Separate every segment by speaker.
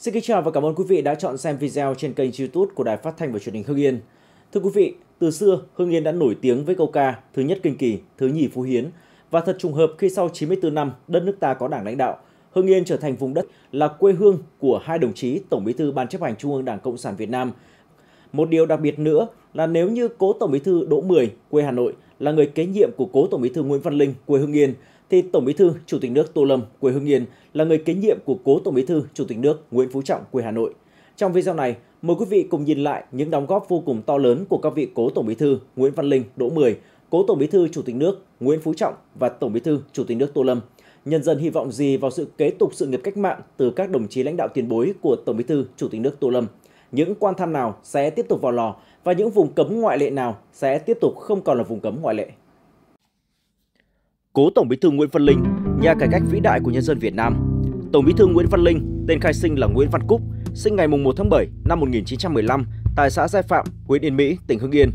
Speaker 1: Xin kính chào và cảm ơn quý vị đã chọn xem video trên kênh YouTube của Đài Phát thanh và Truyền hình Hưng Yên. Thưa quý vị, từ xưa Hưng Yên đã nổi tiếng với câu ca thứ nhất kinh kỳ, thứ nhì phú hiến và thật trùng hợp khi sau 94 năm đất nước ta có Đảng lãnh đạo, Hưng Yên trở thành vùng đất là quê hương của hai đồng chí Tổng Bí thư Ban chấp hành Trung ương Đảng Cộng sản Việt Nam. Một điều đặc biệt nữa là nếu như cố Tổng Bí thư Đỗ Mười quê Hà Nội là người kế nhiệm của cố Tổng Bí thư Nguyễn Văn Linh quê Hưng Yên thì Tổng Bí thư, Chủ tịch nước Tô Lâm quê Hưng Yên là người kế nhiệm của cố Tổng Bí thư, Chủ tịch nước Nguyễn Phú Trọng quê Hà Nội. Trong video này, mời quý vị cùng nhìn lại những đóng góp vô cùng to lớn của các vị cố Tổng Bí thư Nguyễn Văn Linh, Đỗ Mười, cố Tổng Bí thư Chủ tịch nước Nguyễn Phú Trọng và Tổng Bí thư Chủ tịch nước Tô Lâm. Nhân dân hy vọng gì vào sự kế tục sự nghiệp cách mạng từ các đồng chí lãnh đạo tiền bối của Tổng Bí thư Chủ tịch nước Tô Lâm? Những quan tham nào sẽ tiếp tục vào lò và những vùng cấm ngoại lệ nào sẽ tiếp tục không còn là vùng cấm ngoại lệ? cố Tổng Bí thư Nguyễn Văn Linh, nhà cải cách vĩ đại của nhân dân Việt Nam. Tổng Bí thư Nguyễn Văn Linh, tên khai sinh là Nguyễn Văn Cúc, sinh ngày 1 tháng 7 năm 1915 tại xã Giai Phạm, huyện Yên Mỹ, tỉnh Hưng Yên.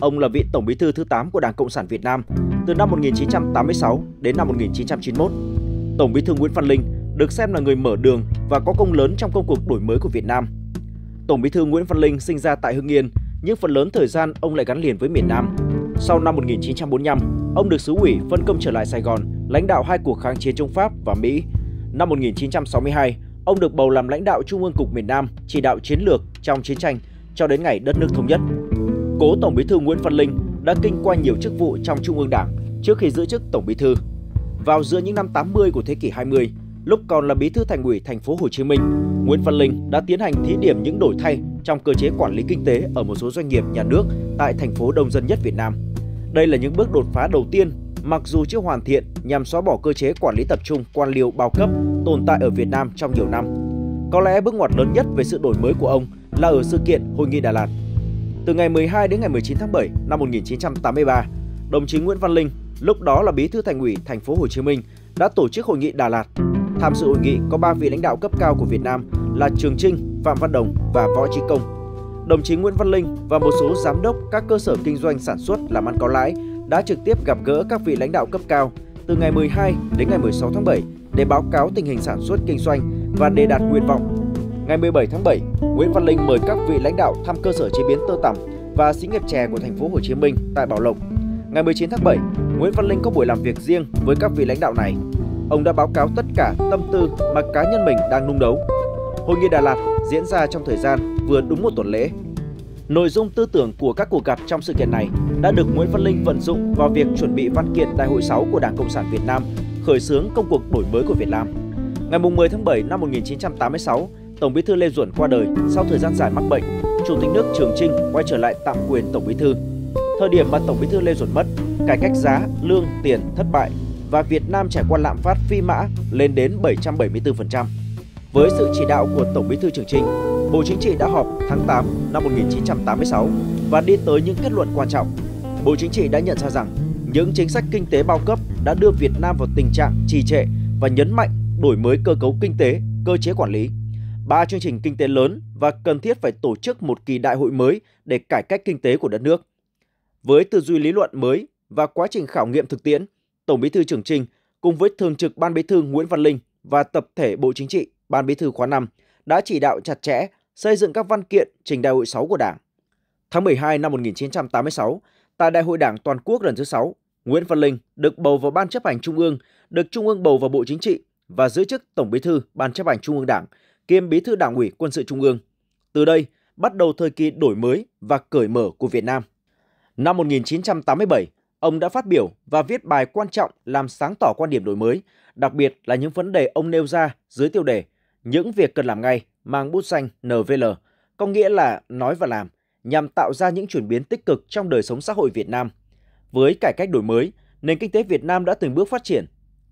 Speaker 1: Ông là vị Tổng Bí thư thứ 8 của Đảng Cộng sản Việt Nam từ năm 1986 đến năm 1991. Tổng Bí thư Nguyễn Văn Linh được xem là người mở đường và có công lớn trong công cuộc đổi mới của Việt Nam. Tổng Bí thư Nguyễn Văn Linh sinh ra tại Hưng Yên, nhưng phần lớn thời gian ông lại gắn liền với miền Nam, sau năm 1945, ông được sứ ủy phân công trở lại Sài Gòn, lãnh đạo hai cuộc kháng chiến chống Pháp và Mỹ. Năm 1962, ông được bầu làm lãnh đạo Trung ương Cục miền Nam, chỉ đạo chiến lược trong chiến tranh cho đến ngày đất nước thống nhất. Cố Tổng Bí thư Nguyễn Văn Linh đã kinh qua nhiều chức vụ trong Trung ương Đảng trước khi giữ chức Tổng Bí thư. Vào giữa những năm 80 của thế kỷ 20, lúc còn là Bí thư Thành ủy Thành phố Hồ Chí Minh, Nguyễn Văn Linh đã tiến hành thí điểm những đổi thay trong cơ chế quản lý kinh tế ở một số doanh nghiệp nhà nước tại thành phố đông dân nhất Việt Nam. Đây là những bước đột phá đầu tiên mặc dù chưa hoàn thiện nhằm xóa bỏ cơ chế quản lý tập trung quan liêu bao cấp tồn tại ở Việt Nam trong nhiều năm. Có lẽ bước ngoặt lớn nhất về sự đổi mới của ông là ở sự kiện Hội nghị Đà Lạt. Từ ngày 12 đến ngày 19 tháng 7 năm 1983, đồng chí Nguyễn Văn Linh, lúc đó là Bí thư Thành ủy Thành phố Hồ Chí Minh, đã tổ chức hội nghị Đà Lạt. Tham dự hội nghị có 3 vị lãnh đạo cấp cao của Việt Nam là Trường Trinh, Phạm Văn Đồng và Võ Trí Công đồng chí Nguyễn Văn Linh và một số giám đốc các cơ sở kinh doanh sản xuất làm ăn có lãi đã trực tiếp gặp gỡ các vị lãnh đạo cấp cao từ ngày 12 đến ngày 16 tháng 7 để báo cáo tình hình sản xuất kinh doanh và đề đạt nguyện vọng. Ngày 17 tháng 7, Nguyễn Văn Linh mời các vị lãnh đạo thăm cơ sở chế biến tơ tằm và xí nghiệp chè của thành phố Hồ Chí Minh tại Bảo Lộc. Ngày 19 tháng 7, Nguyễn Văn Linh có buổi làm việc riêng với các vị lãnh đạo này. Ông đã báo cáo tất cả tâm tư mà cá nhân mình đang nung đấu. Hội nghị Đà Lạt diễn ra trong thời gian vừa đúng một tuần lễ. Nội dung tư tưởng của các cuộc gặp trong sự kiện này đã được Nguyễn Văn Linh vận dụng vào việc chuẩn bị văn kiện Đại hội 6 của Đảng Cộng sản Việt Nam, khởi xướng công cuộc đổi mới của Việt Nam. Ngày 10 tháng 7 năm 1986, Tổng Bí thư Lê Duẩn qua đời sau thời gian dài mắc bệnh. Chủ tịch nước Trường Trinh quay trở lại tạm quyền Tổng Bí thư. Thời điểm mà Tổng Bí thư Lê Duẩn mất, cải cách giá, lương, tiền thất bại và Việt Nam trải qua lạm phát phi mã lên đến 774%. Với sự chỉ đạo của Tổng Bí thư Trường Trinh, Bộ Chính trị đã họp tháng 8 năm 1986 và đi tới những kết luận quan trọng. Bộ Chính trị đã nhận ra rằng những chính sách kinh tế bao cấp đã đưa Việt Nam vào tình trạng trì trệ và nhấn mạnh đổi mới cơ cấu kinh tế, cơ chế quản lý. Ba chương trình kinh tế lớn và cần thiết phải tổ chức một kỳ đại hội mới để cải cách kinh tế của đất nước. Với tư duy lý luận mới và quá trình khảo nghiệm thực tiễn, Tổng Bí thư Trường Trinh cùng với Thường trực Ban Bí thư Nguyễn Văn Linh và tập thể Bộ Chính trị, Ban Bí thư khóa 5 đã chỉ đạo chặt chẽ xây dựng các văn kiện trình Đại hội 6 của Đảng. Tháng 12 năm 1986, tại Đại hội Đảng toàn quốc lần thứ 6, Nguyễn Văn Linh được bầu vào Ban chấp hành Trung ương, được Trung ương bầu vào Bộ Chính trị và giữ chức Tổng Bí thư Ban chấp hành Trung ương Đảng, kiêm Bí thư Đảng ủy Quân sự Trung ương. Từ đây, bắt đầu thời kỳ đổi mới và cởi mở của Việt Nam. Năm 1987, ông đã phát biểu và viết bài quan trọng làm sáng tỏ quan điểm đổi mới, đặc biệt là những vấn đề ông nêu ra dưới tiêu đề Những việc cần làm ngay mang bút danh NVL, có nghĩa là nói và làm, nhằm tạo ra những chuyển biến tích cực trong đời sống xã hội Việt Nam. Với cải cách đổi mới, nền kinh tế Việt Nam đã từng bước phát triển.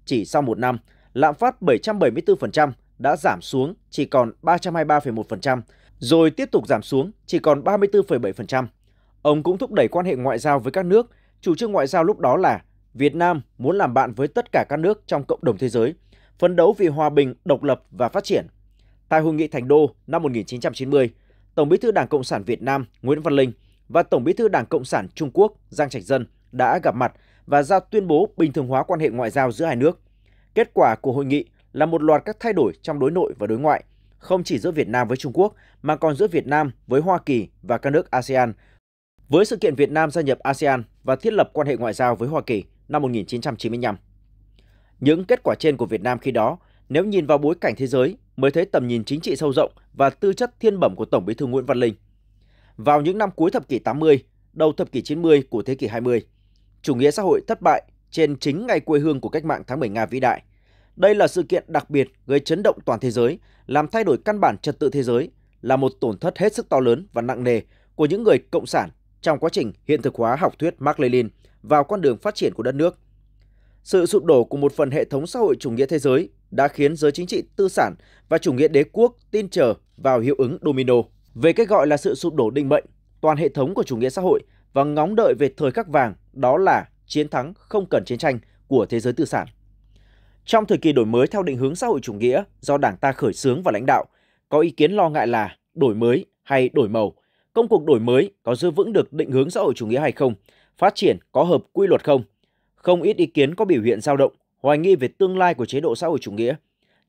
Speaker 1: Chỉ sau một năm, lạm phát 774% đã giảm xuống chỉ còn 323,1%, rồi tiếp tục giảm xuống chỉ còn 34,7%. Ông cũng thúc đẩy quan hệ ngoại giao với các nước, chủ trương ngoại giao lúc đó là Việt Nam muốn làm bạn với tất cả các nước trong cộng đồng thế giới, phấn đấu vì hòa bình, độc lập và phát triển tại hội nghị Thành Đô năm 1990, Tổng Bí thư Đảng Cộng sản Việt Nam Nguyễn Văn Linh và Tổng Bí thư Đảng Cộng sản Trung Quốc Giang Trạch Dân đã gặp mặt và ra tuyên bố bình thường hóa quan hệ ngoại giao giữa hai nước. Kết quả của hội nghị là một loạt các thay đổi trong đối nội và đối ngoại, không chỉ giữa Việt Nam với Trung Quốc mà còn giữa Việt Nam với Hoa Kỳ và các nước ASEAN. Với sự kiện Việt Nam gia nhập ASEAN và thiết lập quan hệ ngoại giao với Hoa Kỳ năm 1995. Những kết quả trên của Việt Nam khi đó, nếu nhìn vào bối cảnh thế giới mới thấy tầm nhìn chính trị sâu rộng và tư chất thiên bẩm của Tổng Bí thư Nguyễn Văn Linh. Vào những năm cuối thập kỷ 80, đầu thập kỷ 90 của thế kỷ 20, chủ nghĩa xã hội thất bại trên chính ngày quê hương của cách mạng tháng 10 Nga vĩ đại. Đây là sự kiện đặc biệt gây chấn động toàn thế giới, làm thay đổi căn bản trật tự thế giới, là một tổn thất hết sức to lớn và nặng nề của những người cộng sản trong quá trình hiện thực hóa học thuyết Marx Lenin vào con đường phát triển của đất nước sự sụp đổ của một phần hệ thống xã hội chủ nghĩa thế giới đã khiến giới chính trị tư sản và chủ nghĩa đế quốc tin chờ vào hiệu ứng domino. Về cái gọi là sự sụp đổ định mệnh, toàn hệ thống của chủ nghĩa xã hội và ngóng đợi về thời khắc vàng đó là chiến thắng không cần chiến tranh của thế giới tư sản. Trong thời kỳ đổi mới theo định hướng xã hội chủ nghĩa do Đảng ta khởi xướng và lãnh đạo, có ý kiến lo ngại là đổi mới hay đổi màu, công cuộc đổi mới có giữ vững được định hướng xã hội chủ nghĩa hay không, phát triển có hợp quy luật không – không ít ý kiến có biểu hiện dao động, hoài nghi về tương lai của chế độ xã hội chủ nghĩa.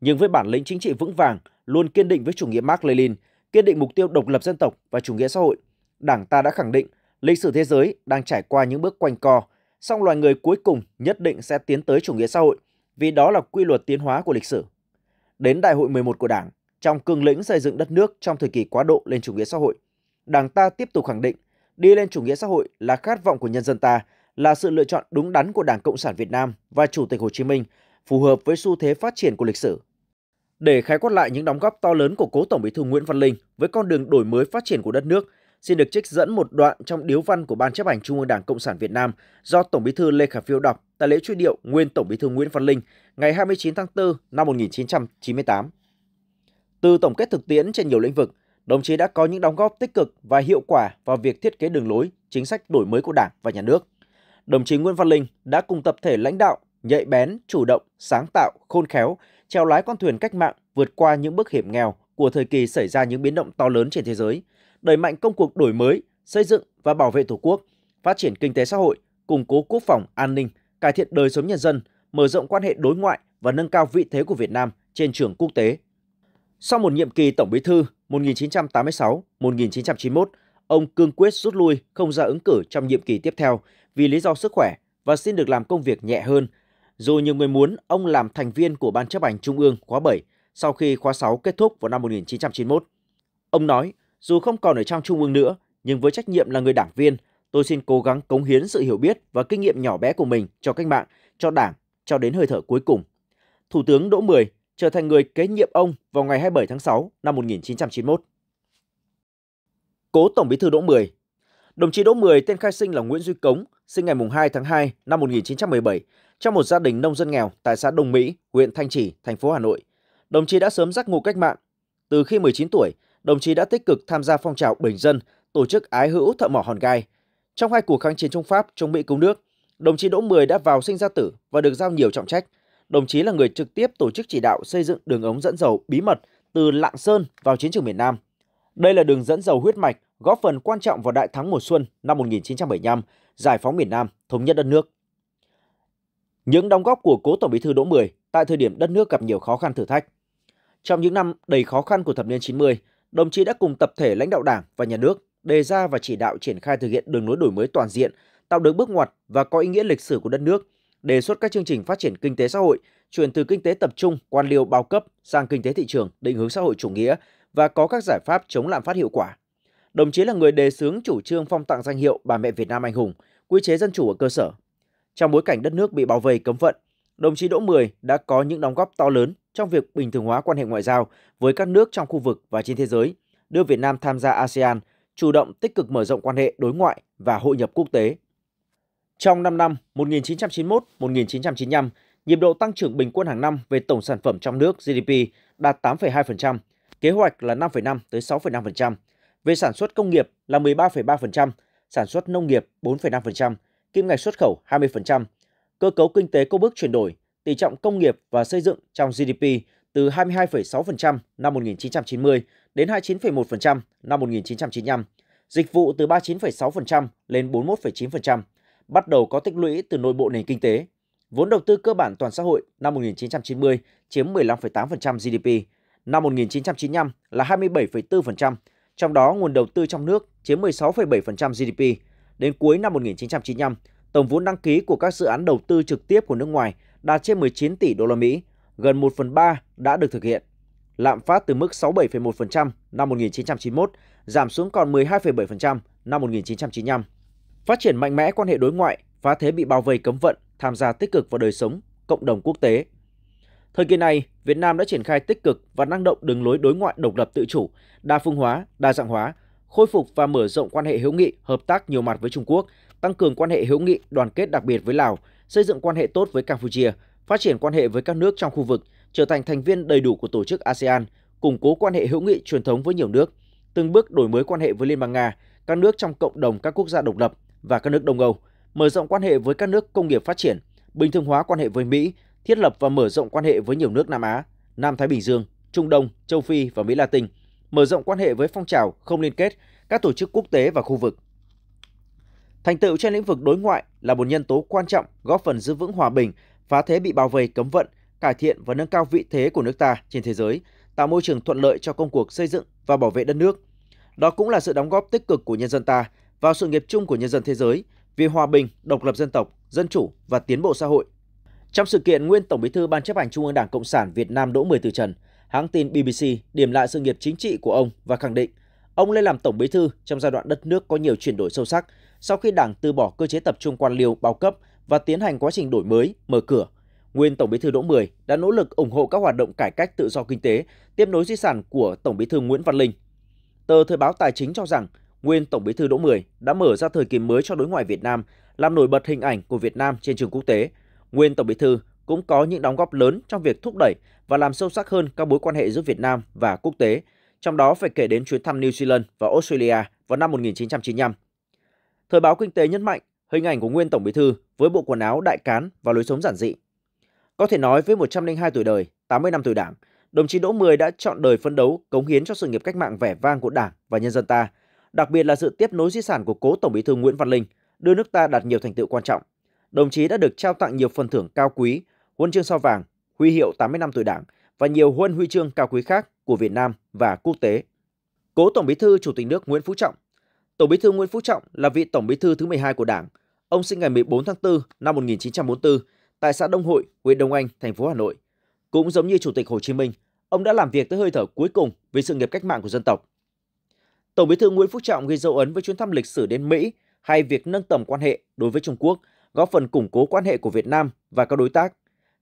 Speaker 1: Nhưng với bản lĩnh chính trị vững vàng, luôn kiên định với chủ nghĩa Mark Lenin, kiên định mục tiêu độc lập dân tộc và chủ nghĩa xã hội, Đảng ta đã khẳng định lịch sử thế giới đang trải qua những bước quanh co, song loài người cuối cùng nhất định sẽ tiến tới chủ nghĩa xã hội vì đó là quy luật tiến hóa của lịch sử. Đến đại hội 11 của Đảng, trong cương lĩnh xây dựng đất nước trong thời kỳ quá độ lên chủ nghĩa xã hội, Đảng ta tiếp tục khẳng định đi lên chủ nghĩa xã hội là khát vọng của nhân dân ta là sự lựa chọn đúng đắn của Đảng Cộng sản Việt Nam và Chủ tịch Hồ Chí Minh, phù hợp với xu thế phát triển của lịch sử. Để khái quát lại những đóng góp to lớn của cố Tổng Bí thư Nguyễn Văn Linh với con đường đổi mới phát triển của đất nước, xin được trích dẫn một đoạn trong điếu văn của Ban chấp hành Trung ương Đảng Cộng sản Việt Nam do Tổng Bí thư Lê Khả Phiêu đọc tại lễ truy điệu nguyên Tổng Bí thư Nguyễn Văn Linh ngày 29 tháng 4 năm 1998. Từ tổng kết thực tiễn trên nhiều lĩnh vực, đồng chí đã có những đóng góp tích cực và hiệu quả vào việc thiết kế đường lối, chính sách đổi mới của Đảng và nhà nước đồng chí Nguyễn Văn Linh đã cùng tập thể lãnh đạo nhạy bén, chủ động, sáng tạo, khôn khéo, treo lái con thuyền cách mạng vượt qua những bước hiểm nghèo của thời kỳ xảy ra những biến động to lớn trên thế giới, đẩy mạnh công cuộc đổi mới, xây dựng và bảo vệ Tổ quốc, phát triển kinh tế xã hội, củng cố quốc phòng an ninh, cải thiện đời sống nhân dân, mở rộng quan hệ đối ngoại và nâng cao vị thế của Việt Nam trên trường quốc tế. Sau một nhiệm kỳ Tổng Bí thư 1986-1991, Ông cương quyết rút lui không ra ứng cử trong nhiệm kỳ tiếp theo vì lý do sức khỏe và xin được làm công việc nhẹ hơn. Dù nhiều người muốn ông làm thành viên của Ban chấp hành Trung ương khóa 7 sau khi khóa 6 kết thúc vào năm 1991. Ông nói, dù không còn ở trong Trung ương nữa, nhưng với trách nhiệm là người đảng viên, tôi xin cố gắng cống hiến sự hiểu biết và kinh nghiệm nhỏ bé của mình cho cách mạng, cho đảng, cho đến hơi thở cuối cùng. Thủ tướng Đỗ Mười trở thành người kế nhiệm ông vào ngày 27 tháng 6 năm 1991 cố Tổng Bí thư Đỗ Mười. Đồng chí Đỗ Mười tên khai sinh là Nguyễn Duy Cống, sinh ngày 2 tháng 2 năm 1917 trong một gia đình nông dân nghèo tại xã Đông Mỹ, huyện Thanh Trì, thành phố Hà Nội. Đồng chí đã sớm giác ngộ cách mạng. Từ khi 19 tuổi, đồng chí đã tích cực tham gia phong trào bình dân, tổ chức ái hữu thợ mỏ hòn gai. Trong hai cuộc kháng chiến chống Pháp, chống Mỹ cứu nước, đồng chí Đỗ Mười đã vào sinh ra tử và được giao nhiều trọng trách. Đồng chí là người trực tiếp tổ chức chỉ đạo xây dựng đường ống dẫn dầu bí mật từ Lạng Sơn vào chiến trường miền Nam đây là đường dẫn dầu huyết mạch góp phần quan trọng vào đại thắng mùa xuân năm 1975, giải phóng miền Nam, thống nhất đất nước. Những đóng góp của cố Tổng Bí thư Đỗ Mười tại thời điểm đất nước gặp nhiều khó khăn thử thách. Trong những năm đầy khó khăn của thập niên 90, đồng chí đã cùng tập thể lãnh đạo Đảng và nhà nước đề ra và chỉ đạo triển khai thực hiện đường lối đổi mới toàn diện, tạo được bước ngoặt và có ý nghĩa lịch sử của đất nước, đề xuất các chương trình phát triển kinh tế xã hội, chuyển từ kinh tế tập trung, quan liêu bao cấp sang kinh tế thị trường, định hướng xã hội chủ nghĩa, và có các giải pháp chống lạm phát hiệu quả. Đồng chí là người đề xướng chủ trương phong tặng danh hiệu bà mẹ Việt Nam anh hùng, quy chế dân chủ ở cơ sở. Trong bối cảnh đất nước bị bao vây cấm vận, đồng chí Đỗ Mười đã có những đóng góp to lớn trong việc bình thường hóa quan hệ ngoại giao với các nước trong khu vực và trên thế giới, đưa Việt Nam tham gia ASEAN, chủ động tích cực mở rộng quan hệ đối ngoại và hội nhập quốc tế. Trong 5 năm 1991-1995, nhịp độ tăng trưởng bình quân hàng năm về tổng sản phẩm trong nước GDP đạt 8,2%, kế hoạch là 5,5 tới 6,5%, về sản xuất công nghiệp là 13,3%, sản xuất nông nghiệp 4,5%, kim ngạch xuất khẩu 20%. Cơ cấu kinh tế có bước chuyển đổi, tỷ trọng công nghiệp và xây dựng trong GDP từ 22,6% năm 1990 đến 29,1% năm 1995, dịch vụ từ 39,6% lên 41,9%, bắt đầu có tích lũy từ nội bộ nền kinh tế. Vốn đầu tư cơ bản toàn xã hội năm 1990 chiếm 15,8% GDP, năm 1995 là 27,4%, trong đó nguồn đầu tư trong nước chiếm 16,7% GDP. Đến cuối năm 1995, tổng vốn đăng ký của các dự án đầu tư trực tiếp của nước ngoài đạt trên 19 tỷ đô la Mỹ, gần 1 phần 3 đã được thực hiện. Lạm phát từ mức 67,1% năm 1991 giảm xuống còn 12,7% năm 1995. Phát triển mạnh mẽ quan hệ đối ngoại, phá thế bị bao vây cấm vận, tham gia tích cực vào đời sống cộng đồng quốc tế Thời kỳ này, Việt Nam đã triển khai tích cực và năng động đường lối đối ngoại độc lập tự chủ, đa phương hóa, đa dạng hóa, khôi phục và mở rộng quan hệ hữu nghị, hợp tác nhiều mặt với Trung Quốc, tăng cường quan hệ hữu nghị, đoàn kết đặc biệt với Lào, xây dựng quan hệ tốt với Campuchia, phát triển quan hệ với các nước trong khu vực, trở thành thành viên đầy đủ của tổ chức ASEAN, củng cố quan hệ hữu nghị truyền thống với nhiều nước, từng bước đổi mới quan hệ với Liên bang Nga, các nước trong cộng đồng các quốc gia độc lập và các nước Đông Âu, mở rộng quan hệ với các nước công nghiệp phát triển, bình thường hóa quan hệ với Mỹ, thiết lập và mở rộng quan hệ với nhiều nước Nam Á, Nam Thái Bình Dương, Trung Đông, Châu Phi và Mỹ Latin, mở rộng quan hệ với phong trào không liên kết, các tổ chức quốc tế và khu vực. Thành tựu trên lĩnh vực đối ngoại là một nhân tố quan trọng góp phần giữ vững hòa bình, phá thế bị bao vây cấm vận, cải thiện và nâng cao vị thế của nước ta trên thế giới, tạo môi trường thuận lợi cho công cuộc xây dựng và bảo vệ đất nước. Đó cũng là sự đóng góp tích cực của nhân dân ta vào sự nghiệp chung của nhân dân thế giới vì hòa bình, độc lập dân tộc, dân chủ và tiến bộ xã hội trong sự kiện nguyên Tổng Bí thư Ban chấp hành Trung ương Đảng Cộng sản Việt Nam Đỗ Mười từ trần, hãng tin BBC điểm lại sự nghiệp chính trị của ông và khẳng định ông lên làm Tổng Bí thư trong giai đoạn đất nước có nhiều chuyển đổi sâu sắc sau khi Đảng từ bỏ cơ chế tập trung quan liêu bao cấp và tiến hành quá trình đổi mới, mở cửa. Nguyên Tổng Bí thư Đỗ Mười đã nỗ lực ủng hộ các hoạt động cải cách tự do kinh tế, tiếp nối di sản của Tổng Bí thư Nguyễn Văn Linh. Tờ Thời báo Tài chính cho rằng, nguyên Tổng Bí thư Đỗ Mười đã mở ra thời kỳ mới cho đối ngoại Việt Nam, làm nổi bật hình ảnh của Việt Nam trên trường quốc tế, nguyên Tổng Bí thư cũng có những đóng góp lớn trong việc thúc đẩy và làm sâu sắc hơn các mối quan hệ giữa Việt Nam và quốc tế, trong đó phải kể đến chuyến thăm New Zealand và Australia vào năm 1995. Thời báo Kinh tế nhấn mạnh hình ảnh của nguyên Tổng Bí thư với bộ quần áo đại cán và lối sống giản dị. Có thể nói với 102 tuổi đời, 80 năm tuổi Đảng, đồng chí Đỗ Mười đã chọn đời phấn đấu cống hiến cho sự nghiệp cách mạng vẻ vang của Đảng và nhân dân ta, đặc biệt là sự tiếp nối di sản của cố Tổng Bí thư Nguyễn Văn Linh, đưa nước ta đạt nhiều thành tựu quan trọng đồng chí đã được trao tặng nhiều phần thưởng cao quý, huân chương sao vàng, huy hiệu 80 năm tuổi Đảng và nhiều huân huy chương cao quý khác của Việt Nam và quốc tế. Cố Tổng Bí thư Chủ tịch nước Nguyễn Phú Trọng Tổng Bí thư Nguyễn Phú Trọng là vị Tổng Bí thư thứ 12 của Đảng. Ông sinh ngày 14 tháng 4 năm 1944 tại xã Đông Hội, huyện Đông Anh, thành phố Hà Nội. Cũng giống như Chủ tịch Hồ Chí Minh, ông đã làm việc tới hơi thở cuối cùng vì sự nghiệp cách mạng của dân tộc. Tổng Bí thư Nguyễn Phú Trọng ghi dấu ấn với chuyến thăm lịch sử đến Mỹ hay việc nâng tầm quan hệ đối với Trung Quốc – góp phần củng cố quan hệ của Việt Nam và các đối tác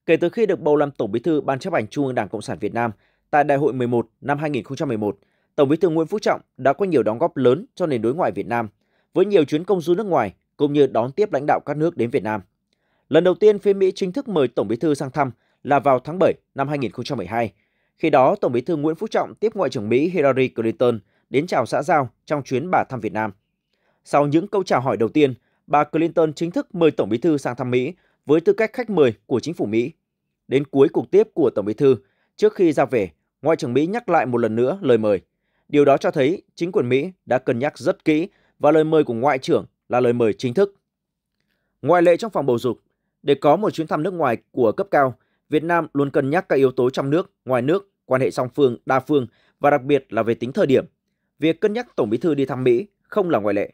Speaker 1: kể từ khi được bầu làm Tổng Bí thư Ban chấp hành Trung ương Đảng Cộng sản Việt Nam tại Đại hội 11 năm 2011, Tổng Bí thư Nguyễn Phú Trọng đã có nhiều đóng góp lớn cho nền đối ngoại Việt Nam với nhiều chuyến công du nước ngoài cũng như đón tiếp lãnh đạo các nước đến Việt Nam. Lần đầu tiên phía Mỹ chính thức mời Tổng Bí thư sang thăm là vào tháng 7 năm 2012. Khi đó, Tổng Bí thư Nguyễn Phú Trọng tiếp Ngoại trưởng Mỹ Hillary Clinton đến chào xã giao trong chuyến bà thăm Việt Nam. Sau những câu chào hỏi đầu tiên, bà Clinton chính thức mời Tổng bí thư sang thăm Mỹ với tư cách khách mời của chính phủ Mỹ. Đến cuối cuộc tiếp của Tổng bí thư, trước khi ra về, Ngoại trưởng Mỹ nhắc lại một lần nữa lời mời. Điều đó cho thấy chính quyền Mỹ đã cân nhắc rất kỹ và lời mời của Ngoại trưởng là lời mời chính thức. Ngoại lệ trong phòng bầu dục, để có một chuyến thăm nước ngoài của cấp cao, Việt Nam luôn cân nhắc các yếu tố trong nước, ngoài nước, quan hệ song phương, đa phương và đặc biệt là về tính thời điểm. Việc cân nhắc Tổng Bí thư đi thăm Mỹ không là ngoại lệ.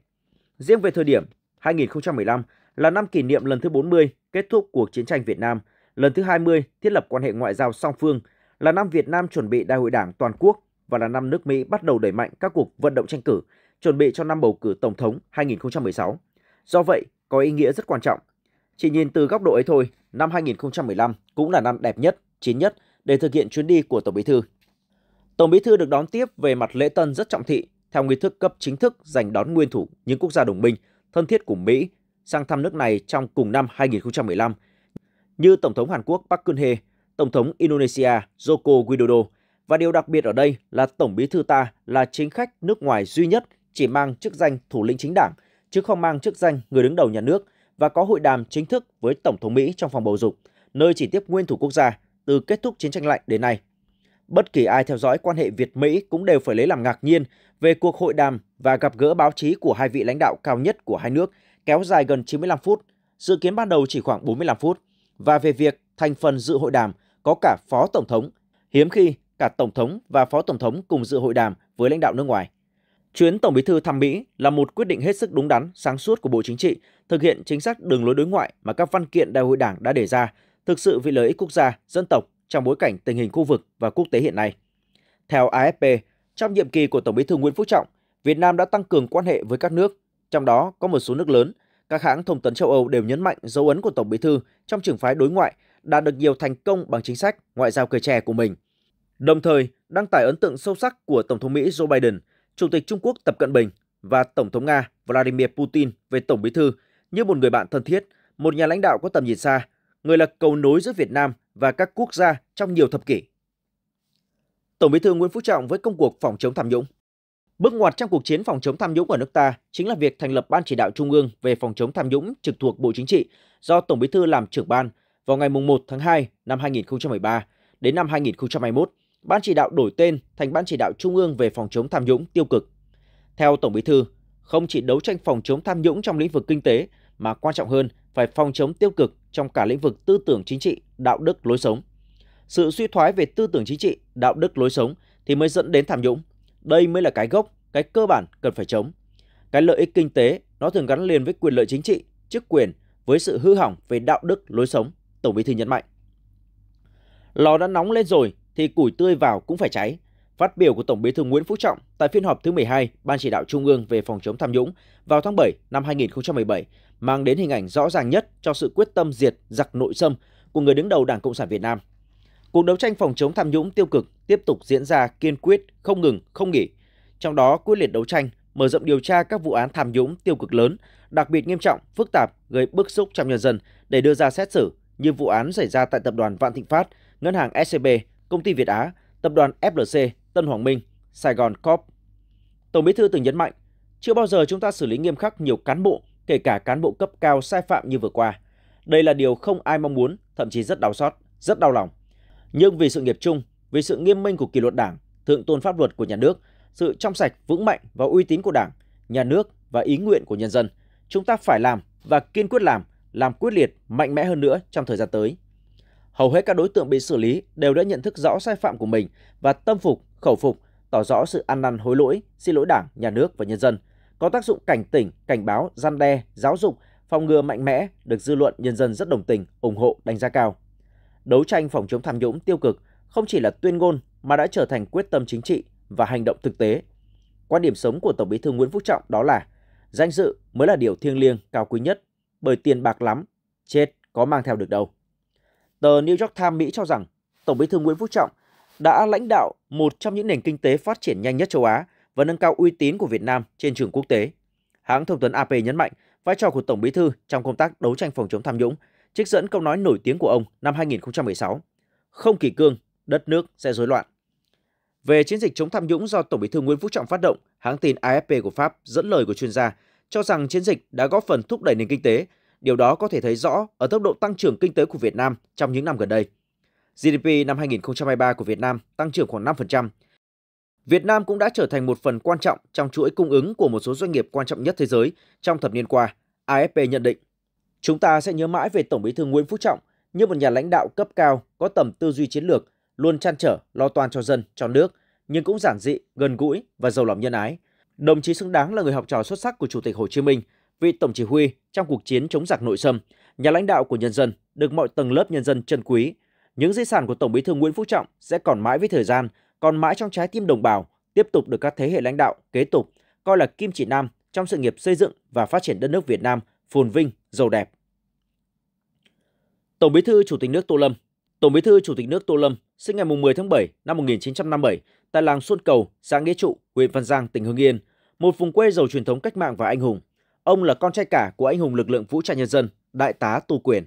Speaker 1: Riêng về thời điểm, 2015 là năm kỷ niệm lần thứ 40 kết thúc cuộc chiến tranh Việt Nam, lần thứ 20 thiết lập quan hệ ngoại giao song phương, là năm Việt Nam chuẩn bị đại hội đảng toàn quốc và là năm nước Mỹ bắt đầu đẩy mạnh các cuộc vận động tranh cử, chuẩn bị cho năm bầu cử tổng thống 2016. Do vậy, có ý nghĩa rất quan trọng. Chỉ nhìn từ góc độ ấy thôi, năm 2015 cũng là năm đẹp nhất, chín nhất để thực hiện chuyến đi của Tổng Bí thư. Tổng Bí thư được đón tiếp về mặt lễ tân rất trọng thị theo nghi thức cấp chính thức dành đón nguyên thủ những quốc gia đồng minh – thân thiết của Mỹ sang thăm nước này trong cùng năm 2015 như Tổng thống Hàn Quốc Park Geun-hye, Tổng thống Indonesia Joko Widodo và điều đặc biệt ở đây là Tổng bí thư ta là chính khách nước ngoài duy nhất chỉ mang chức danh thủ lĩnh chính đảng chứ không mang chức danh người đứng đầu nhà nước và có hội đàm chính thức với Tổng thống Mỹ trong phòng bầu dục, nơi chỉ tiếp nguyên thủ quốc gia từ kết thúc chiến tranh lạnh đến nay. Bất kỳ ai theo dõi quan hệ Việt-Mỹ cũng đều phải lấy làm ngạc nhiên về cuộc hội đàm và gặp gỡ báo chí của hai vị lãnh đạo cao nhất của hai nước kéo dài gần 95 phút, dự kiến ban đầu chỉ khoảng 45 phút, và về việc thành phần dự hội đàm có cả Phó Tổng thống, hiếm khi cả Tổng thống và Phó Tổng thống cùng dự hội đàm với lãnh đạo nước ngoài. Chuyến Tổng Bí thư thăm Mỹ là một quyết định hết sức đúng đắn, sáng suốt của Bộ Chính trị, thực hiện chính sách đường lối đối ngoại mà các văn kiện đại hội đảng đã đề ra, thực sự vì lợi ích quốc gia, dân tộc trong bối cảnh tình hình khu vực và quốc tế hiện nay. Theo AFP, trong nhiệm kỳ của Tổng Bí thư Nguyễn Phú Trọng, Việt Nam đã tăng cường quan hệ với các nước, trong đó có một số nước lớn. Các hãng thông tấn châu Âu đều nhấn mạnh dấu ấn của Tổng Bí thư trong trường phái đối ngoại đã được nhiều thành công bằng chính sách ngoại giao cười chè của mình. Đồng thời, đăng tải ấn tượng sâu sắc của Tổng thống Mỹ Joe Biden, Chủ tịch Trung Quốc Tập Cận Bình và Tổng thống Nga Vladimir Putin về Tổng Bí thư như một người bạn thân thiết, một nhà lãnh đạo có tầm nhìn xa, người là cầu nối giữa Việt Nam và các quốc gia trong nhiều thập kỷ. Tổng Bí thư Nguyễn Phú Trọng với công cuộc phòng chống tham nhũng. Bước ngoặt trong cuộc chiến phòng chống tham nhũng ở nước ta chính là việc thành lập Ban chỉ đạo Trung ương về phòng chống tham nhũng trực thuộc Bộ Chính trị do Tổng Bí thư làm trưởng ban vào ngày 1 tháng 2 năm 2013 đến năm 2021. Ban chỉ đạo đổi tên thành Ban chỉ đạo Trung ương về phòng chống tham nhũng tiêu cực. Theo Tổng Bí thư, không chỉ đấu tranh phòng chống tham nhũng trong lĩnh vực kinh tế mà quan trọng hơn phải phòng chống tiêu cực trong cả lĩnh vực tư tưởng chính trị, đạo đức, lối sống. Sự suy thoái về tư tưởng chính trị, đạo đức, lối sống thì mới dẫn đến tham nhũng. Đây mới là cái gốc, cái cơ bản cần phải chống. Cái lợi ích kinh tế nó thường gắn liền với quyền lợi chính trị, chức quyền với sự hư hỏng về đạo đức, lối sống, Tổng Bí thư nhấn mạnh. Lò đã nóng lên rồi thì củi tươi vào cũng phải cháy, Phát biểu của Tổng Bí thư Nguyễn Phú Trọng tại phiên họp thứ 12 Ban chỉ đạo Trung ương về phòng chống tham nhũng vào tháng 7 năm 2017 mang đến hình ảnh rõ ràng nhất cho sự quyết tâm diệt giặc nội xâm của người đứng đầu Đảng Cộng sản Việt Nam. Cuộc đấu tranh phòng chống tham nhũng tiêu cực tiếp tục diễn ra kiên quyết, không ngừng, không nghỉ. Trong đó quyết liệt đấu tranh, mở rộng điều tra các vụ án tham nhũng tiêu cực lớn, đặc biệt nghiêm trọng, phức tạp, gây bức xúc trong nhân dân để đưa ra xét xử như vụ án xảy ra tại tập đoàn Vạn Thịnh Phát, ngân hàng SCB, e công ty Việt Á, tập đoàn FLC Tân Hoàng Minh, Sài Gòn Corp. Tổng Bí thư từng nhấn mạnh, chưa bao giờ chúng ta xử lý nghiêm khắc nhiều cán bộ, kể cả cán bộ cấp cao sai phạm như vừa qua. Đây là điều không ai mong muốn, thậm chí rất đau xót, rất đau lòng. Nhưng vì sự nghiệp chung, vì sự nghiêm minh của kỷ luật Đảng, thượng tôn pháp luật của nhà nước, sự trong sạch, vững mạnh và uy tín của Đảng, nhà nước và ý nguyện của nhân dân, chúng ta phải làm và kiên quyết làm, làm quyết liệt, mạnh mẽ hơn nữa trong thời gian tới hầu hết các đối tượng bị xử lý đều đã nhận thức rõ sai phạm của mình và tâm phục, khẩu phục, tỏ rõ sự ăn năn hối lỗi, xin lỗi Đảng, nhà nước và nhân dân, có tác dụng cảnh tỉnh, cảnh báo, gian đe, giáo dục, phòng ngừa mạnh mẽ được dư luận nhân dân rất đồng tình, ủng hộ, đánh giá cao. Đấu tranh phòng chống tham nhũng tiêu cực không chỉ là tuyên ngôn mà đã trở thành quyết tâm chính trị và hành động thực tế. Quan điểm sống của Tổng Bí thư Nguyễn Phú Trọng đó là danh dự mới là điều thiêng liêng cao quý nhất, bởi tiền bạc lắm, chết có mang theo được đâu. Tờ New York Times Mỹ cho rằng Tổng bí thư Nguyễn Phú Trọng đã lãnh đạo một trong những nền kinh tế phát triển nhanh nhất châu Á và nâng cao uy tín của Việt Nam trên trường quốc tế. Hãng thông tấn AP nhấn mạnh vai trò của Tổng bí thư trong công tác đấu tranh phòng chống tham nhũng, trích dẫn câu nói nổi tiếng của ông năm 2016, không kỳ cương, đất nước sẽ rối loạn. Về chiến dịch chống tham nhũng do Tổng bí thư Nguyễn Phú Trọng phát động, hãng tin AFP của Pháp dẫn lời của chuyên gia cho rằng chiến dịch đã góp phần thúc đẩy nền kinh tế Điều đó có thể thấy rõ ở tốc độ tăng trưởng kinh tế của Việt Nam trong những năm gần đây. GDP năm 2023 của Việt Nam tăng trưởng khoảng 5%. Việt Nam cũng đã trở thành một phần quan trọng trong chuỗi cung ứng của một số doanh nghiệp quan trọng nhất thế giới trong thập niên qua, AFP nhận định. Chúng ta sẽ nhớ mãi về Tổng Bí thư Nguyễn Phú Trọng như một nhà lãnh đạo cấp cao có tầm tư duy chiến lược, luôn chăn trở, lo toan cho dân, cho nước, nhưng cũng giản dị, gần gũi và giàu lòng nhân ái. Đồng chí xứng đáng là người học trò xuất sắc của Chủ tịch Hồ Chí Minh – vị tổng chỉ huy trong cuộc chiến chống giặc nội xâm, nhà lãnh đạo của nhân dân, được mọi tầng lớp nhân dân trân quý. Những di sản của Tổng Bí thư Nguyễn Phú Trọng sẽ còn mãi với thời gian, còn mãi trong trái tim đồng bào, tiếp tục được các thế hệ lãnh đạo kế tục coi là kim chỉ nam trong sự nghiệp xây dựng và phát triển đất nước Việt Nam phồn vinh, giàu đẹp. Tổng Bí thư Chủ tịch nước Tô Lâm Tổng Bí thư Chủ tịch nước Tô Lâm sinh ngày 10 tháng 7 năm 1957 tại làng Xuân Cầu, xã Nghĩa Trụ, huyện Văn Giang, tỉnh Hưng Yên, một vùng quê giàu truyền thống cách mạng và anh hùng. Ông là con trai cả của anh hùng lực lượng vũ trang nhân dân, Đại tá Tô Quyền.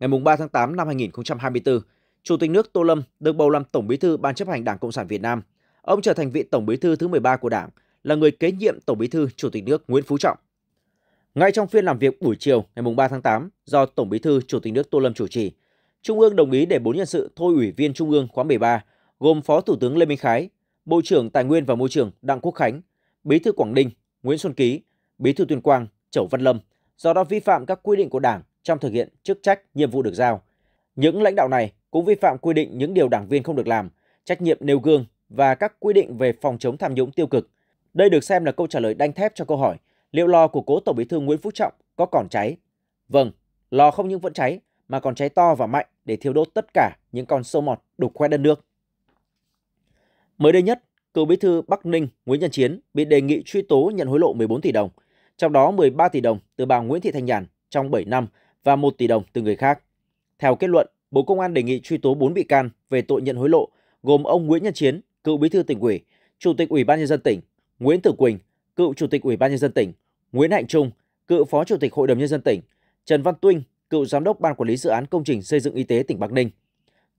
Speaker 1: Ngày 3 tháng 8 năm 2024, Chủ tịch nước Tô Lâm được bầu làm Tổng Bí thư Ban chấp hành Đảng Cộng sản Việt Nam. Ông trở thành vị Tổng Bí thư thứ 13 của Đảng, là người kế nhiệm Tổng Bí thư Chủ tịch nước Nguyễn Phú Trọng. Ngay trong phiên làm việc buổi chiều ngày 3 tháng 8 do Tổng Bí thư Chủ tịch nước Tô Lâm chủ trì, Trung ương đồng ý để bốn nhân sự thôi ủy viên Trung ương khóa 13, gồm Phó Thủ tướng Lê Minh Khái, Bộ trưởng Tài nguyên và Môi trường Đặng Quốc Khánh, Bí thư Quảng Ninh Nguyễn Xuân Ký Bí thư Tuyên Quang, Chẩu Văn Lâm do đó vi phạm các quy định của Đảng trong thực hiện chức trách, nhiệm vụ được giao. Những lãnh đạo này cũng vi phạm quy định những điều đảng viên không được làm, trách nhiệm nêu gương và các quy định về phòng chống tham nhũng tiêu cực. Đây được xem là câu trả lời đanh thép cho câu hỏi liệu lò của cố Tổng Bí thư Nguyễn Phú Trọng có còn cháy? Vâng, lò không những vẫn cháy mà còn cháy to và mạnh để thiêu đốt tất cả những con sâu mọt đục khoe đất nước. Mới đây nhất, cựu bí thư Bắc Ninh Nguyễn Nhân Chiến bị đề nghị truy tố nhận hối lộ 14 tỷ đồng – trong đó 13 tỷ đồng từ bà Nguyễn Thị Thanh Nhàn trong 7 năm và 1 tỷ đồng từ người khác. Theo kết luận, Bộ Công an đề nghị truy tố 4 bị can về tội nhận hối lộ, gồm ông Nguyễn Nhân Chiến, cựu bí thư tỉnh ủy, chủ tịch Ủy ban nhân dân tỉnh, Nguyễn Tử Quỳnh, cựu chủ tịch Ủy ban nhân dân tỉnh, Nguyễn Hạnh Trung, cựu phó chủ tịch Hội đồng nhân dân tỉnh, Trần Văn Tuynh, cựu giám đốc ban quản lý dự án công trình xây dựng y tế tỉnh Bắc Ninh.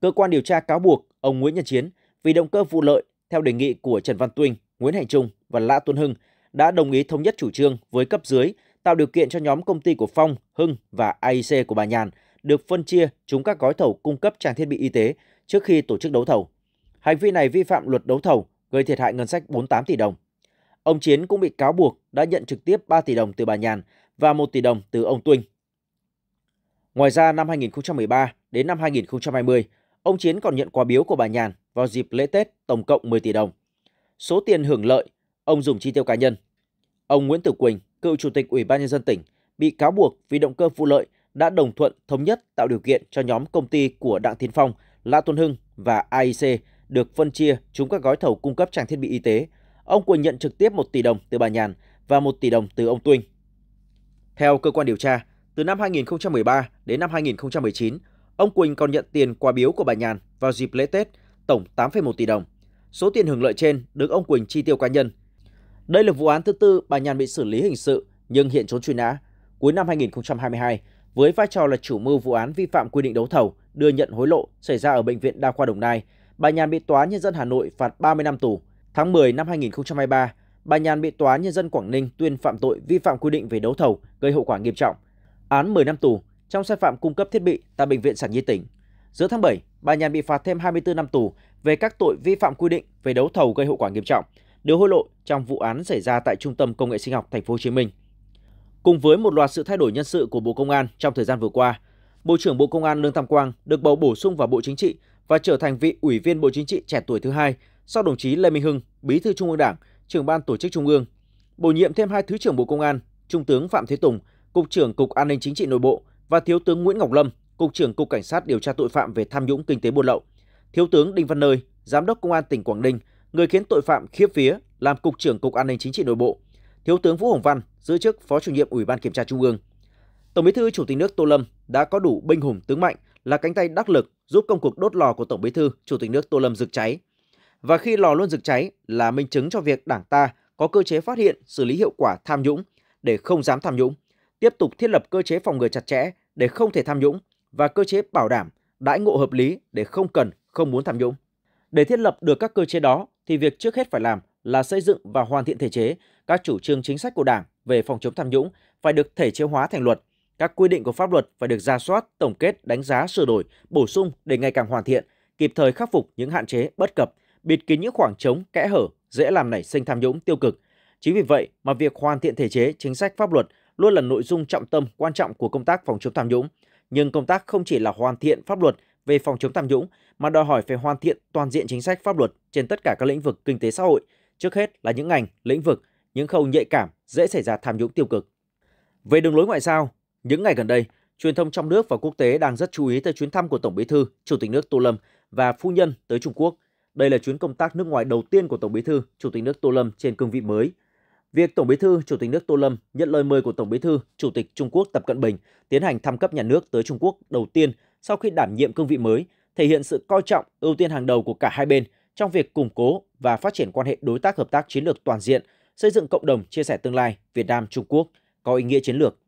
Speaker 1: Cơ quan điều tra cáo buộc ông Nguyễn Nhân Chiến vì động cơ vụ lợi theo đề nghị của Trần Văn Tuynh, Nguyễn Hạnh Trung và Lã Tuấn Hưng đã đồng ý thống nhất chủ trương với cấp dưới tạo điều kiện cho nhóm công ty của Phong, Hưng và AIC của bà Nhàn được phân chia chúng các gói thầu cung cấp trang thiết bị y tế trước khi tổ chức đấu thầu. Hành vi này vi phạm luật đấu thầu, gây thiệt hại ngân sách 48 tỷ đồng. Ông Chiến cũng bị cáo buộc đã nhận trực tiếp 3 tỷ đồng từ bà Nhàn và 1 tỷ đồng từ ông Tuynh. Ngoài ra, năm 2013 đến năm 2020, ông Chiến còn nhận quà biếu của bà Nhàn vào dịp lễ Tết tổng cộng 10 tỷ đồng. Số tiền hưởng lợi, ông dùng chi tiêu cá nhân. Ông Nguyễn Tử Quỳnh, cựu chủ tịch Ủy ban nhân dân tỉnh, bị cáo buộc vì động cơ vụ lợi đã đồng thuận thống nhất tạo điều kiện cho nhóm công ty của Đặng Tiến Phong, La Tuấn Hưng và AIC được phân chia trúng các gói thầu cung cấp trang thiết bị y tế. Ông Quỳnh nhận trực tiếp 1 tỷ đồng từ bà Nhàn và 1 tỷ đồng từ ông Tuynh. Theo cơ quan điều tra, từ năm 2013 đến năm 2019, ông Quỳnh còn nhận tiền quà biếu của bà Nhàn vào dịp lễ Tết tổng 8,1 tỷ đồng. Số tiền hưởng lợi trên được ông Quỳnh chi tiêu cá nhân – đây là vụ án thứ tư bà Nhàn bị xử lý hình sự nhưng hiện trốn truy nã. Cuối năm 2022, với vai trò là chủ mưu vụ án vi phạm quy định đấu thầu, đưa nhận hối lộ xảy ra ở bệnh viện Đa khoa Đồng Nai, bà Nhàn bị tòa nhân dân Hà Nội phạt 30 năm tù. Tháng 10 năm 2023, bà Nhàn bị tòa nhân dân Quảng Ninh tuyên phạm tội vi phạm quy định về đấu thầu gây hậu quả nghiêm trọng. Án 10 năm tù trong sai phạm cung cấp thiết bị tại bệnh viện Sản Nhi tỉnh. Giữa tháng 7, bà Nhàn bị phạt thêm 24 năm tù về các tội vi phạm quy định về đấu thầu gây hậu quả nghiêm trọng, đưa hối lộ trong vụ án xảy ra tại Trung tâm Công nghệ Sinh học Thành phố Hồ Chí Minh. Cùng với một loạt sự thay đổi nhân sự của Bộ Công an trong thời gian vừa qua, Bộ trưởng Bộ Công an Lương Tam Quang được bầu bổ sung vào Bộ Chính trị và trở thành vị Ủy viên Bộ Chính trị trẻ tuổi thứ hai sau đồng chí Lê Minh Hưng, Bí thư Trung ương Đảng, trưởng ban tổ chức Trung ương, bổ nhiệm thêm hai thứ trưởng Bộ Công an, Trung tướng Phạm Thế Tùng, Cục trưởng Cục An ninh Chính trị Nội bộ và Thiếu tướng Nguyễn Ngọc Lâm, Cục trưởng Cục Cảnh sát điều tra tội phạm về tham nhũng kinh tế buôn lậu. Thiếu tướng Đinh Văn Nơi, Giám đốc Công an tỉnh Quảng Ninh, người khiến tội phạm khiếp vía làm Cục trưởng Cục An ninh Chính trị Nội bộ, Thiếu tướng Vũ Hồng Văn giữ chức Phó chủ nhiệm Ủy ban Kiểm tra Trung ương. Tổng Bí thư Chủ tịch nước Tô Lâm đã có đủ binh hùng tướng mạnh là cánh tay đắc lực giúp công cuộc đốt lò của Tổng Bí thư Chủ tịch nước Tô Lâm rực cháy. Và khi lò luôn rực cháy là minh chứng cho việc Đảng ta có cơ chế phát hiện, xử lý hiệu quả tham nhũng để không dám tham nhũng, tiếp tục thiết lập cơ chế phòng ngừa chặt chẽ để không thể tham nhũng và cơ chế bảo đảm đãi ngộ hợp lý để không cần, không muốn tham nhũng. Để thiết lập được các cơ chế đó thì việc trước hết phải làm là xây dựng và hoàn thiện thể chế, các chủ trương chính sách của Đảng về phòng chống tham nhũng phải được thể chế hóa thành luật, các quy định của pháp luật phải được ra soát, tổng kết, đánh giá, sửa đổi, bổ sung để ngày càng hoàn thiện, kịp thời khắc phục những hạn chế, bất cập, bịt kín những khoảng trống, kẽ hở dễ làm nảy sinh tham nhũng tiêu cực. Chính vì vậy mà việc hoàn thiện thể chế, chính sách pháp luật luôn là nội dung trọng tâm quan trọng của công tác phòng chống tham nhũng. Nhưng công tác không chỉ là hoàn thiện pháp luật về phòng chống tham nhũng mà đòi hỏi phải hoàn thiện toàn diện chính sách pháp luật trên tất cả các lĩnh vực kinh tế xã hội, trước hết là những ngành, lĩnh vực, những khâu nhạy cảm dễ xảy ra tham nhũng tiêu cực. Về đường lối ngoại giao, những ngày gần đây, truyền thông trong nước và quốc tế đang rất chú ý tới chuyến thăm của Tổng Bí thư, Chủ tịch nước Tô Lâm và phu nhân tới Trung Quốc. Đây là chuyến công tác nước ngoài đầu tiên của Tổng Bí thư, Chủ tịch nước Tô Lâm trên cương vị mới. Việc Tổng Bí thư, Chủ tịch nước Tô Lâm nhận lời mời của Tổng Bí thư, Chủ tịch Trung Quốc Tập Cận Bình tiến hành thăm cấp nhà nước tới Trung Quốc đầu tiên sau khi đảm nhiệm cương vị mới, thể hiện sự coi trọng, ưu tiên hàng đầu của cả hai bên trong việc củng cố và phát triển quan hệ đối tác hợp tác chiến lược toàn diện, xây dựng cộng đồng chia sẻ tương lai Việt Nam Trung Quốc có ý nghĩa chiến lược.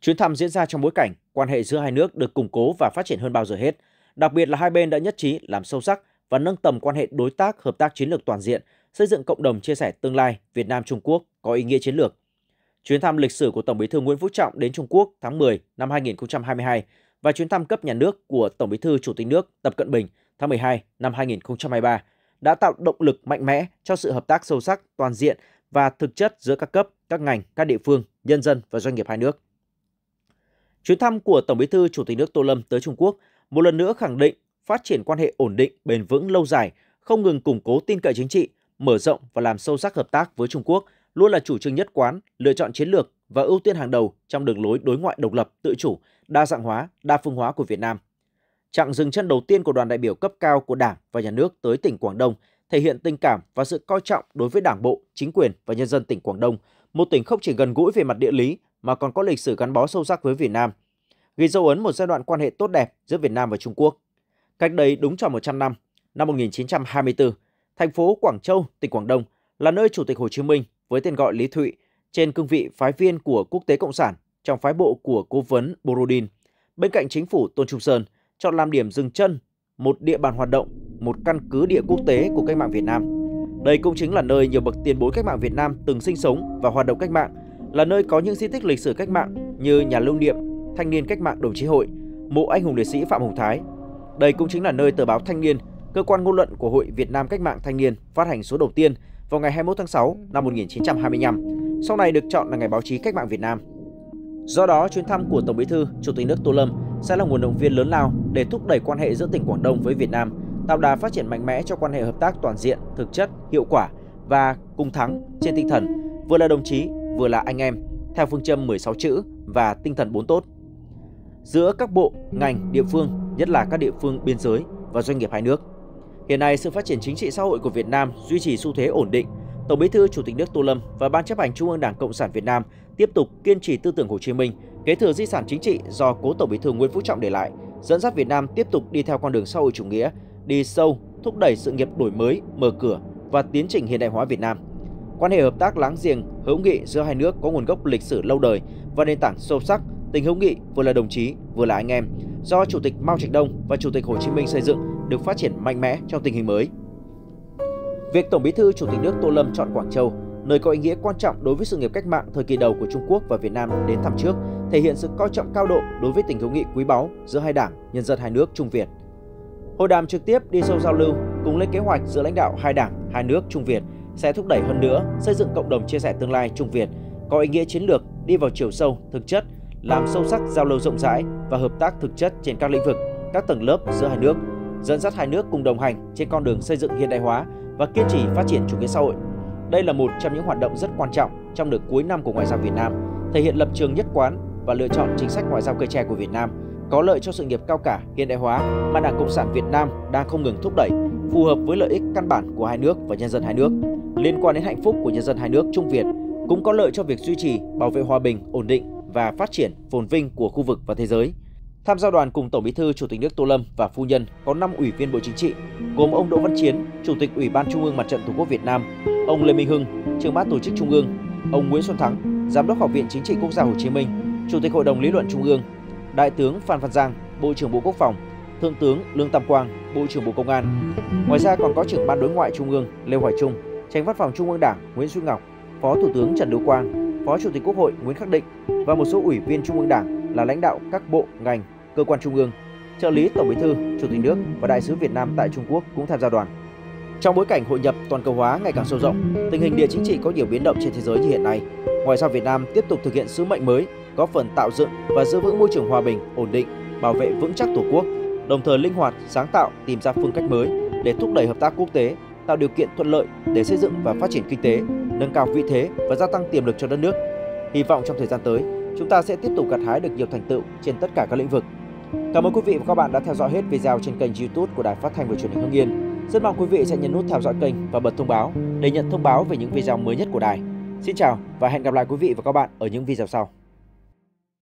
Speaker 1: Chuyến thăm diễn ra trong bối cảnh quan hệ giữa hai nước được củng cố và phát triển hơn bao giờ hết, đặc biệt là hai bên đã nhất trí làm sâu sắc và nâng tầm quan hệ đối tác hợp tác chiến lược toàn diện, xây dựng cộng đồng chia sẻ tương lai Việt Nam Trung Quốc có ý nghĩa chiến lược. Chuyến thăm lịch sử của Tổng Bí thư Nguyễn Phú Trọng đến Trung Quốc tháng 10 năm 2022 và chuyến thăm cấp nhà nước của Tổng Bí thư Chủ tịch nước Tập Cận Bình tháng 12 năm 2023 đã tạo động lực mạnh mẽ cho sự hợp tác sâu sắc, toàn diện và thực chất giữa các cấp, các ngành, các địa phương, nhân dân và doanh nghiệp hai nước. Chuyến thăm của Tổng Bí thư Chủ tịch nước Tô Lâm tới Trung Quốc một lần nữa khẳng định phát triển quan hệ ổn định, bền vững lâu dài, không ngừng củng cố tin cậy chính trị, mở rộng và làm sâu sắc hợp tác với Trung Quốc luôn là chủ trương nhất quán, lựa chọn chiến lược và ưu tiên hàng đầu trong đường lối đối ngoại độc lập, tự chủ, đa dạng hóa, đa phương hóa của Việt Nam. Chặng dừng chân đầu tiên của đoàn đại biểu cấp cao của Đảng và Nhà nước tới tỉnh Quảng Đông thể hiện tình cảm và sự coi trọng đối với Đảng bộ, chính quyền và nhân dân tỉnh Quảng Đông, một tỉnh không chỉ gần gũi về mặt địa lý mà còn có lịch sử gắn bó sâu sắc với Việt Nam, ghi dấu ấn một giai đoạn quan hệ tốt đẹp giữa Việt Nam và Trung Quốc. Cách đây đúng tròn 100 năm, năm 1924, thành phố Quảng Châu, tỉnh Quảng Đông là nơi Chủ tịch Hồ Chí Minh với tên gọi Lý Thụy trên cương vị phái viên của Quốc tế Cộng sản trong phái bộ của cố vấn Borodin bên cạnh chính phủ Tôn Trung Sơn – chọn làm điểm dừng chân, một địa bàn hoạt động, một căn cứ địa quốc tế của cách mạng Việt Nam. Đây cũng chính là nơi nhiều bậc tiền bối cách mạng Việt Nam từng sinh sống và hoạt động cách mạng, là nơi có những di tích lịch sử cách mạng như nhà lưu niệm, thanh niên cách mạng đồng chí hội, mộ anh hùng liệt sĩ Phạm Hồng Thái. Đây cũng chính là nơi tờ báo Thanh niên, cơ quan ngôn luận của Hội Việt Nam Cách mạng Thanh niên phát hành số đầu tiên vào ngày 21 tháng 6 năm 1925, sau này được chọn là ngày báo chí cách mạng Việt Nam. Do đó, chuyến thăm của Tổng Bí thư, Chủ tịch nước Tô Lâm sẽ là nguồn động viên lớn lao để thúc đẩy quan hệ giữa tỉnh Quảng Đông với Việt Nam, tạo đà phát triển mạnh mẽ cho quan hệ hợp tác toàn diện, thực chất, hiệu quả và cùng thắng trên tinh thần vừa là đồng chí, vừa là anh em, theo phương châm 16 chữ và tinh thần 4 tốt. Giữa các bộ, ngành, địa phương, nhất là các địa phương biên giới và doanh nghiệp hai nước. Hiện nay, sự phát triển chính trị xã hội của Việt Nam duy trì xu thế ổn định. Tổng Bí thư Chủ tịch nước Tô Lâm và Ban chấp hành Trung ương Đảng Cộng sản Việt Nam tiếp tục kiên trì tư tưởng Hồ Chí Minh kế thừa di sản chính trị do cố Tổng Bí thư Nguyễn Phú Trọng để lại, dẫn dắt Việt Nam tiếp tục đi theo con đường xã hội chủ nghĩa, đi sâu, thúc đẩy sự nghiệp đổi mới, mở cửa và tiến trình hiện đại hóa Việt Nam. Quan hệ hợp tác láng giềng, hữu nghị giữa hai nước có nguồn gốc lịch sử lâu đời và nền tảng sâu sắc, tình hữu nghị vừa là đồng chí vừa là anh em do Chủ tịch Mao Trạch Đông và Chủ tịch Hồ Chí Minh xây dựng được phát triển mạnh mẽ trong tình hình mới. Việc Tổng Bí thư Chủ tịch nước Tô Lâm chọn Quảng Châu nơi có ý nghĩa quan trọng đối với sự nghiệp cách mạng thời kỳ đầu của Trung Quốc và Việt Nam đến thăm trước, thể hiện sự coi trọng cao độ đối với tình hữu nghị quý báu giữa hai đảng, nhân dân hai nước Trung Việt. Hội đàm trực tiếp đi sâu giao lưu cùng lên kế hoạch giữa lãnh đạo hai đảng, hai nước Trung Việt sẽ thúc đẩy hơn nữa xây dựng cộng đồng chia sẻ tương lai Trung Việt có ý nghĩa chiến lược đi vào chiều sâu, thực chất, làm sâu sắc giao lưu rộng rãi và hợp tác thực chất trên các lĩnh vực, các tầng lớp giữa hai nước, dẫn dắt hai nước cùng đồng hành trên con đường xây dựng hiện đại hóa và kiên trì phát triển chủ nghĩa xã hội đây là một trong những hoạt động rất quan trọng trong đợt cuối năm của ngoại giao Việt Nam, thể hiện lập trường nhất quán và lựa chọn chính sách ngoại giao cây tre của Việt Nam có lợi cho sự nghiệp cao cả, hiện đại hóa mà Đảng Cộng sản Việt Nam đang không ngừng thúc đẩy, phù hợp với lợi ích căn bản của hai nước và nhân dân hai nước, liên quan đến hạnh phúc của nhân dân hai nước Trung Việt, cũng có lợi cho việc duy trì, bảo vệ hòa bình, ổn định và phát triển phồn vinh của khu vực và thế giới. Tham gia đoàn cùng Tổng Bí thư Chủ tịch nước Tô Lâm và phu nhân có 5 ủy viên Bộ Chính trị, gồm ông Đỗ Văn Chiến, Chủ tịch Ủy ban Trung ương Mặt trận Tổ quốc Việt Nam, ông Lê Minh Hưng, trưởng ban tổ chức Trung ương, ông Nguyễn Xuân Thắng, giám đốc Học viện Chính trị Quốc gia Hồ Chí Minh, chủ tịch Hội đồng lý luận Trung ương, đại tướng Phan Văn Giang, Bộ trưởng Bộ Quốc phòng, Thượng tướng Lương Tam Quang, Bộ trưởng Bộ Công an. Ngoài ra còn có trưởng ban đối ngoại Trung ương Lê Hoài Trung, Tránh Văn phòng Trung ương Đảng Nguyễn Duy Ngọc, Phó Thủ tướng Trần Lưu Quang, Phó Chủ tịch Quốc hội Nguyễn Khắc Định và một số ủy viên Trung ương Đảng là lãnh đạo các bộ, ngành, cơ quan trung ương, trợ lý Tổng Bí thư, Chủ tịch nước và đại sứ Việt Nam tại Trung Quốc cũng tham gia đoàn. Trong bối cảnh hội nhập toàn cầu hóa ngày càng sâu rộng, tình hình địa chính trị có nhiều biến động trên thế giới như hiện nay. Ngoài ra Việt Nam tiếp tục thực hiện sứ mệnh mới, góp phần tạo dựng và giữ vững môi trường hòa bình, ổn định, bảo vệ vững chắc Tổ quốc, đồng thời linh hoạt, sáng tạo tìm ra phương cách mới để thúc đẩy hợp tác quốc tế, tạo điều kiện thuận lợi để xây dựng và phát triển kinh tế, nâng cao vị thế và gia tăng tiềm lực cho đất nước. Hy vọng trong thời gian tới, chúng ta sẽ tiếp tục gặt hái được nhiều thành tựu trên tất cả các lĩnh vực. Cảm ơn quý vị và các bạn đã theo dõi hết video trên kênh YouTube của Đài Phát thanh và Truyền hình Hưng Yên. Rất mong quý vị sẽ nhấn nút theo dõi kênh và bật thông báo để nhận thông báo về những video mới nhất của đài. Xin chào và hẹn gặp lại quý vị và các bạn ở những video sau.